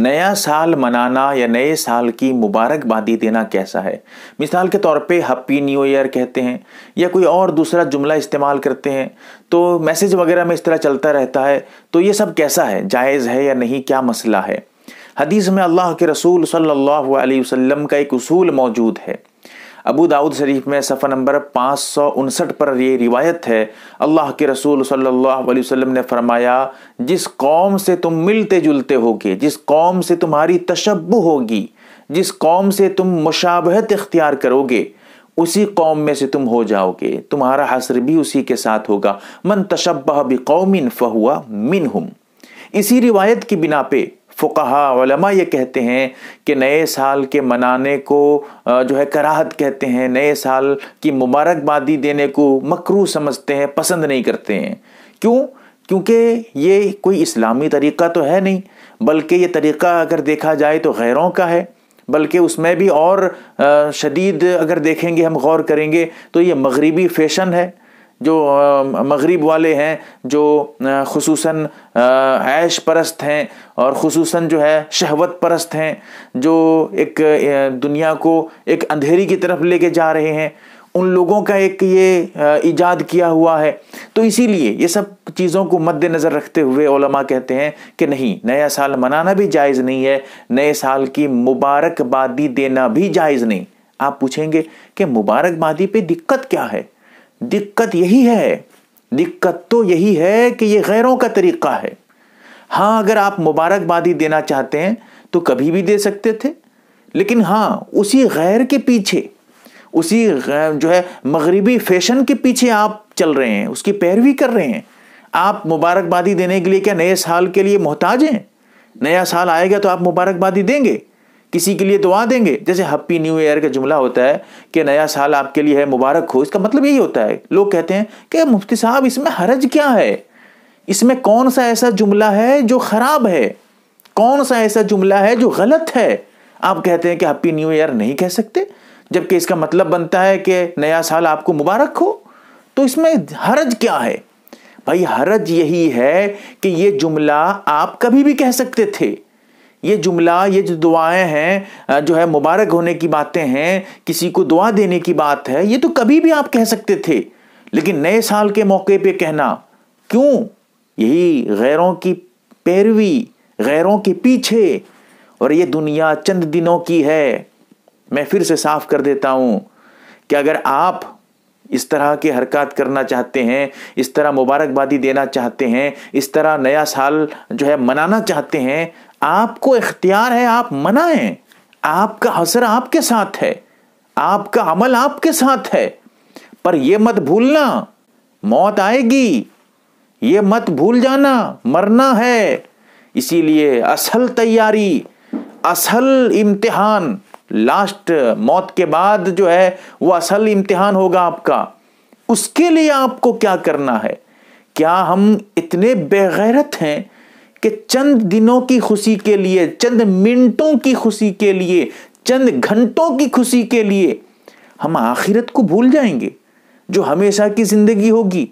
नया साल मनाना या नए साल की मुबारकबादी देना कैसा है मिसाल के तौर पे हैप्पी न्यू ईयर कहते हैं या कोई और दूसरा जुमला इस्तेमाल करते हैं तो मैसेज वगैरह में इस तरह चलता रहता है तो ये सब कैसा है जायज़ है या नहीं क्या मसला है हदीस में अल्लाह के रसूल सल्लल्लाहु अलैहि वसल्लम का एक उसूल मौजूद है अबू दाऊद शरीफ में सफ़र नंबर पाँच सौ उनसठ पर ये रिवायत है अल्लाह के रसूल सल्लल्लाहु अलैहि वसल्लम ने फरमाया जिस कौम से तुम मिलते जुलते होगे जिस कौम से तुम्हारी तशब होगी जिस कौम से तुम मुशाबहत इख्तियार करोगे उसी कौम में से तुम हो जाओगे तुम्हारा हसर भी उसी के साथ होगा मन तशब्बह भी कौमिन फ़हुआ मिन इसी रिवायत की बिना पे फ़ुकहा ये कहते हैं कि नए साल के मनाने को जो है कराहत कहते हैं नए साल की मुबारकबादी देने को मकरू समझते हैं पसंद नहीं करते हैं क्यों क्योंकि ये कोई इस्लामी तरीक़ा तो है नहीं बल्कि ये तरीक़ा अगर देखा जाए तो गैरों का है बल्कि उसमें भी और शदीद अगर देखेंगे हम गौर करेंगे तो ये मगरबी फ़ैशन है जो मगरब वाले हैं जो खसूस ऐश परस्त हैं और खसूस जो है शहवत परस्त हैं जो एक दुनिया को एक अंधेरी की तरफ लेके जा रहे हैं उन लोगों का एक ये ईजाद किया हुआ है तो इसीलिए ये सब चीज़ों को मद्देनज़र रखते हुए ओलमा कहते हैं कि नहीं नया साल मनाना भी जायज़ नहीं है नए साल की मुबारकबादी देना भी जायज़ नहीं आप पूछेंगे कि मुबारकबादी पे दिक्कत क्या है दिक्कत यही है दिक्कत तो यही है कि ये गैरों का तरीका है हाँ अगर आप मुबारकबादी देना चाहते हैं तो कभी भी दे सकते थे लेकिन हाँ उसी गैर के पीछे उसी जो है मगरबी फैशन के पीछे आप चल रहे हैं उसकी पैरवी कर रहे हैं आप मुबारकबादी देने के लिए क्या नए साल के लिए मोहताज हैं नया साल आएगा तो आप मुबारकबादी देंगे किसी के लिए दुआ देंगे जैसे हैप्पी न्यू ईयर का जुमला होता है कि नया साल आपके लिए है मुबारक हो इसका मतलब यही होता है लोग कहते हैं कि मुफ्ती साहब इसमें हरज क्या है इसमें कौन सा ऐसा जुमला है जो खराब है कौन सा ऐसा जुमला है जो गलत है आप कहते हैं कि हैप्पी न्यू ईयर नहीं कह सकते जबकि इसका मतलब बनता है कि नया साल आपको मुबारक हो तो इसमें हरज क्या है भाई हरज यही है कि ये जुमला आप कभी भी कह सकते थे ये जुमला ये जो दुआएं हैं जो है मुबारक होने की बातें हैं किसी को दुआ देने की बात है ये तो कभी भी आप कह सकते थे लेकिन नए साल के मौके पे कहना क्यों यही गैरों की पैरवी गैरों के पीछे और ये दुनिया चंद दिनों की है मैं फिर से साफ कर देता हूं कि अगर आप इस तरह के हरकत करना चाहते हैं इस तरह मुबारकबादी देना चाहते हैं इस तरह नया साल जो है मनाना चाहते हैं आपको इख्तियार है आप मनाए आपका असर आपके साथ है आपका अमल आपके साथ है पर यह मत भूलना मौत आएगी ये मत भूल जाना मरना है इसीलिए असल तैयारी असल इम्तिहान लास्ट मौत के बाद जो है वो असल इम्तिहान होगा आपका उसके लिए आपको क्या करना है क्या हम इतने बेगैरत हैं कि चंद दिनों की खुशी के लिए चंद मिनटों की खुशी के लिए चंद घंटों की खुशी के लिए हम आखिरत को भूल जाएंगे जो हमेशा की जिंदगी होगी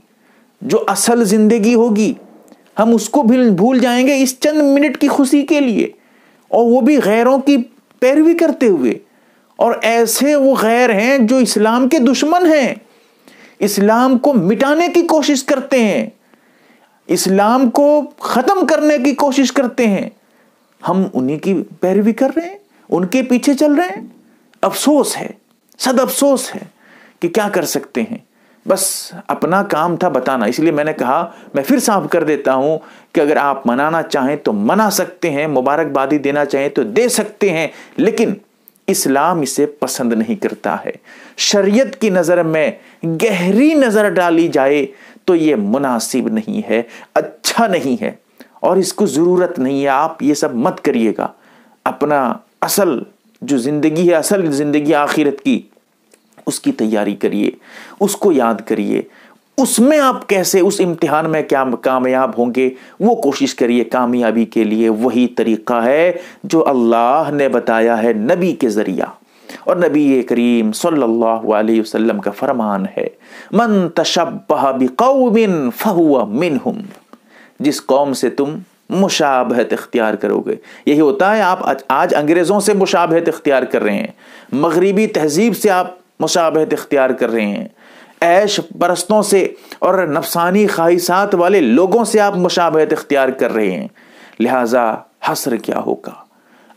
जो असल जिंदगी होगी हम उसको भी भूल जाएंगे इस चंद मिनट की खुशी के लिए और वो भी गैरों की पैरवी करते हुए और ऐसे वो गैर हैं जो इस्लाम के दुश्मन हैं इस्लाम को मिटाने की कोशिश करते हैं इस्लाम को ख़त्म करने की कोशिश करते हैं हम उन्हीं की पैरवी कर रहे हैं उनके पीछे चल रहे हैं अफसोस है सद अफसोस है कि क्या कर सकते हैं बस अपना काम था बताना इसलिए मैंने कहा मैं फिर साफ कर देता हूं कि अगर आप मनाना चाहें तो मना सकते हैं मुबारकबादी देना चाहें तो दे सकते हैं लेकिन इस्लाम इसे पसंद नहीं करता है शरीयत की नज़र में गहरी नज़र डाली जाए तो ये मुनासिब नहीं है अच्छा नहीं है और इसको ज़रूरत नहीं है आप ये सब मत करिएगा अपना असल जो ज़िंदगी है असल ज़िंदगी आखिरत की उसकी तैयारी करिए उसको याद करिए उसमें आप कैसे उस इम्तिहान में क्या कामयाब होंगे वो कोशिश करिए कामयाबी के लिए वही तरीका है जो अल्लाह ने बताया है नबी के ज़रिया और नबी करीम सल्लल्लाहु अलैहि वसल्लम का फरमान है मन मिनहुम जिस कौम से तुम मुशाबहत इख्तियार करोगे यही होता है आप आज, आज अंग्रेज़ों से मुशाबहत इख्तियार कर रहे हैं मगरबी तहजीब से आप मुशाबहत इख्तियार कर रहे हैं ऐश परस्तों से और नफसानी ख्वाहिशात वाले लोगों से आप मुशाबहत इख्तियार कर रहे हैं लिहाजा हसर क्या होगा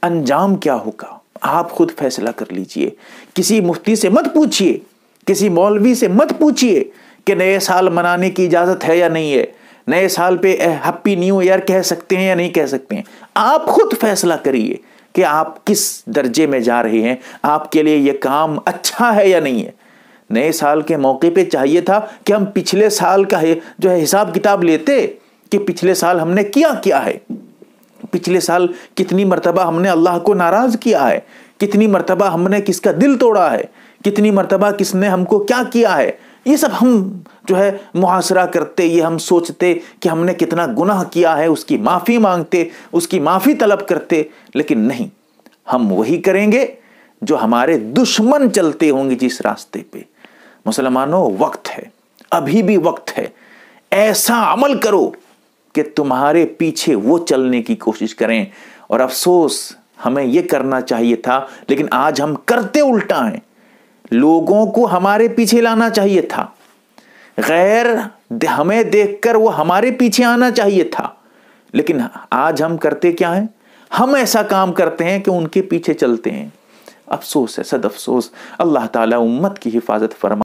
अंजाम क्या होगा आप खुद फैसला कर लीजिए किसी मुफ्ती से मत पूछिए किसी मौलवी से मत पूछिए कि नए साल मनाने की इजाज़त है या नहीं है नए साल पे हैप्पी न्यू ईयर कह सकते हैं या नहीं कह सकते हैं आप खुद फैसला करिए कि आप किस दर्जे में जा रहे हैं आपके लिए यह काम अच्छा है या नहीं है नए साल के मौके पे चाहिए था कि हम पिछले साल का है जो है हिसाब किताब लेते कि पिछले साल हमने किया क्या है पिछले साल कितनी मरतबा हमने अल्लाह को नाराज़ किया है कितनी मरतबा हमने किसका दिल तोड़ा है कितनी मरतबा किसने हमको क्या किया है ये सब हम जो है मुहासरा करते ये हम सोचते कि हमने कितना गुनाह किया है उसकी माफ़ी मांगते उसकी माफ़ी तलब करते लेकिन नहीं हम वही करेंगे जो हमारे दुश्मन चलते होंगे जिस रास्ते पे मुसलमानों वक्त है अभी भी वक्त है ऐसा अमल करो कि तुम्हारे पीछे वो चलने की कोशिश करें और अफसोस हमें ये करना चाहिए था लेकिन आज हम करते उल्टा हैं लोगों को हमारे पीछे लाना चाहिए था गैर हमें देखकर वो हमारे पीछे आना चाहिए था लेकिन आज हम करते क्या हैं हम ऐसा काम करते हैं कि उनके पीछे चलते हैं अफसोस है सद अफसोस अल्लाह ताला उम्मत की हिफाजत फरमा